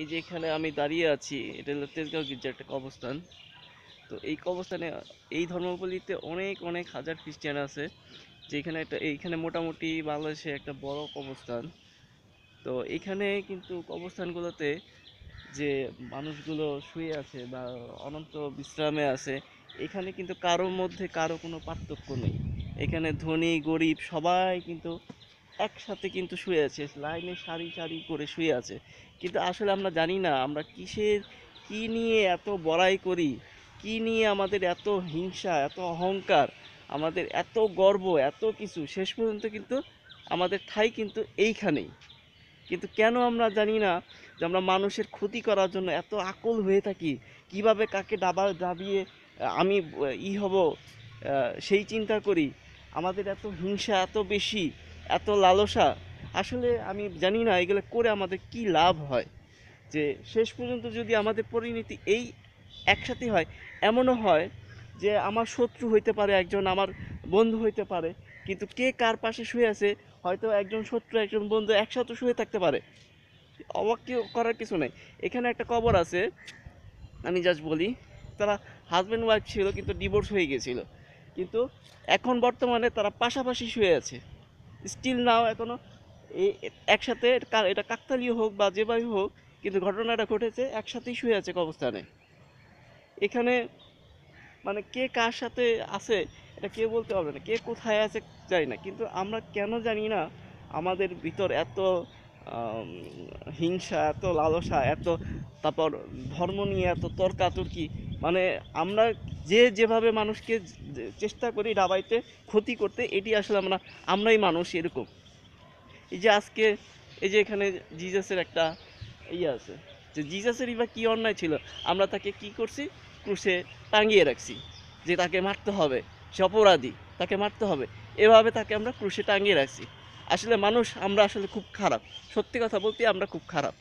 এই যে এখানে আমি দাঁড়িয়ে আছি এটা হলো তেজগাঁও গির্জার একটা কবস্থান তো এই কবস্থানে এই ধর্মাবলীতে অনেক অনেক হাজার খ্রিস্টান আছে যেখানে একটা এইখানে মোটামুটি বাংলাদেশে একটা বড় কবস্থান তো এখানে কিন্তু কবস্থানগুলোতে যে মানুষগুলো শুয়ে আছে বা অনন্ত বিশ্রামে আছে এখানে কিন্তু কারোর মধ্যে কারো কোনো পার্থক্য নেই এখানে ধনী গরিব সবাই কিন্তু একসাথে কিন্তু শুয়ে আছে লাইনে সারি সারি করে শুয়ে আছে কিন্তু আসলে আমরা জানি না আমরা কিসের কি নিয়ে এত বড়াই করি কি নিয়ে আমাদের এত হিংসা এত অহংকার আমাদের এত গর্ব এত কিছু শেষ পর্যন্ত কিন্তু আমাদের ঠাই কিন্তু এইখানেই কিন্তু কেন আমরা জানি না যে আমরা মানুষের ক্ষতি করার জন্য এত আকল হয়ে থাকি কিভাবে কাকে ডাবা ডাবিয়ে আমি ই হব সেই চিন্তা করি আমাদের এত হিংসা এত বেশি এত লালসা আসলে আমি জানি না এগুলো করে আমাদের কি লাভ হয় যে শেষ পর্যন্ত যদি আমাদের পরিণতি এই একসাথে হয় এমনও হয় যে আমার শত্রু হইতে পারে একজন আমার বন্ধু হইতে পারে কিন্তু কে কার পাশে শুয়ে আছে হয়তো একজন শত্রু একজন বন্ধু একসাথে শুয়ে থাকতে পারে অবাক করার কিছু নেই এখানে একটা কবর আছে আমি জাস্ট বলি তারা হাজব্যান্ড ওয়াইফ ছিল কিন্তু ডিভোর্স হয়ে গেছিলো কিন্তু এখন বর্তমানে তারা পাশাপাশি শুয়ে আছে স্টিল নাও এখনও এই একসাথে এটা কাকতালীয় হোক বা যেভাবে হোক কিন্তু ঘটনাটা ঘটেছে একসাথেই শুয়ে আছে কবস্থানে এখানে মানে কে কার সাথে আছে এটা কে বলতে পারবে না কে কোথায় আছে যাই না কিন্তু আমরা কেন জানি না আমাদের ভিতর এত হিংসা এত লালসা এত তারপর ধর্ম নিয়ে এত তর্কাতর্কি মানে আমরা যে যেভাবে মানুষকে চেষ্টা করি ডাবাইতে ক্ষতি করতে এটি আসলে আমরা আমরাই মানুষ এরকম এই যে আজকে এই যে এখানে জিজাসের একটা ইয়ে আছে যে জিজাসেরই বা কী অন্যায় ছিল আমরা তাকে কি করছি ক্রুশে টাঙিয়ে রাখছি যে তাকে মারতে হবে সে অপরাধী তাকে মারতে হবে এভাবে তাকে আমরা ক্রুশে টাঙিয়ে রাখছি আসলে মানুষ আমরা আসলে খুব খারাপ সত্যি কথা বলতে আমরা খুব খারাপ